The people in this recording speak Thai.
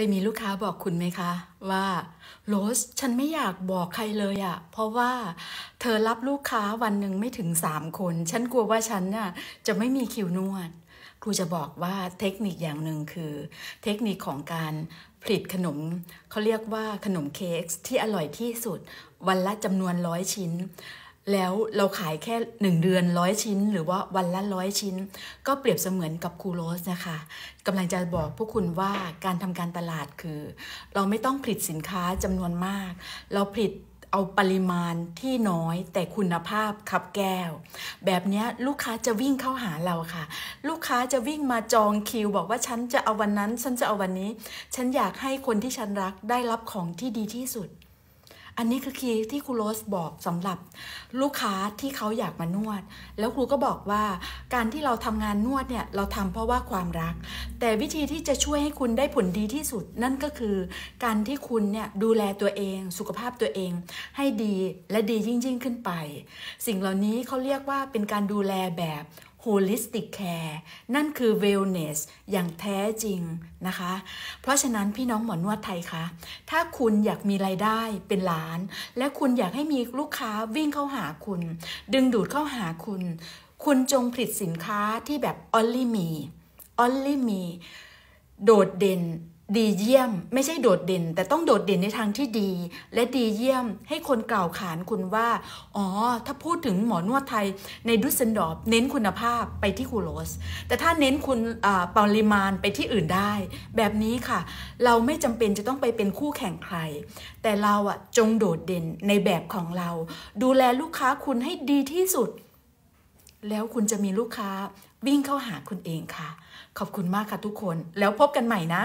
คยมีลูกค้าบอกคุณไหมคะ ว่าโรสฉันไม่อยากบอกใครเลยอะเพราะว่าเธอรับลูกค้าวันหนึ่งไม่ถึงสามคน ฉันกลัวว่าฉันน่ะจะไม่มีคิวนวด ครูจะบอกว่าเทคนิคอย่างหนึ่งคือเทคนิคของการผลิตขนม เขาเรียกว่าขนมเค้กที่อร่อยที่สุดวันละจำนวนร้อยชิ้นแล้วเราขายแค่ 1 เดือนร้อยชิ้น หรือว่าวันละร้อยชิ้น ก็เปรียบเสมือนกับคูโรสนะคะกำลังจะบอกพวกคุณว่าการทำการตลาดคือ เราไม่ต้องผลิตสินค้าจำนวนมาก เราผลิตเอาปริมาณที่น้อย แต่คุณภาพขับแก้ว แบบนี้ลูกค้าจะวิ่งเข้าหาเราค่ะ ลูกค้าจะวิ่งมาจองคิวบอกว่าฉันจะเอาวันนั้น ฉันจะเอาวันนี้ ฉันอยากให้คนที่ฉันรักได้รับของที่ดีที่สุดอันนี้คือคีย์ที่ครูโรสบอกสำหรับ ลูกค้าที่เขาอยากมานวด แล้วครูก็บอกว่า การที่เราทำงานนวดเนี่ย เราทำเพราะว่าความรัก แต่วิธีที่จะช่วยให้คุณได้ผลดีที่สุด นั่นก็คือการที่คุณเนี่ยดูแลตัวเอง สุขภาพตัวเอง ให้ดีและดียิ่งยิ่งขึ้นไป สิ่งเหล่านี้เขาเรียกว่าเป็นการดูแลแบบ holistic care นั่นคือ wellness อย่างแท้จริงนะคะ เพราะฉะนั้นพี่น้องหมอนวดไทยคะถ้าคุณอยากมีไรายได้เป็นล้านและคุณอยากให้มีลูกค้าวิ่งเข้าหาคุณ ดึงดูดเข้าหาคุณ คุณจงผลิตสินค้าที่แบบ only me only me โดดเด่นดีเยี่ยม ไม่ใช่โดดเด่น แต่ต้องโดดเด่นในทางที่ดี และดีเยี่ยมให้คนกล่าวขานคุณว่า อ๋อ ถ้าพูดถึงหมอนวดไทย ในดุสเซนดอร์ฟเน้นคุณภาพไปที่คูโรสแต่ถ้าเน้นคุณปริมาณไปที่อื่นได้ แบบนี้ค่ะ เราไม่จำเป็นจะต้องไปเป็นคู่แข่งใคร แต่เราอะจงโดดเด่นในแบบของเรา ดูแลลูกค้าคุณให้ดีที่สุด แล้วคุณจะมีลูกค้าวิ่งเข้าหาคุณเองค่ะ ขอบคุณมากค่ะทุกคนแล้วพบกันใหม่นะ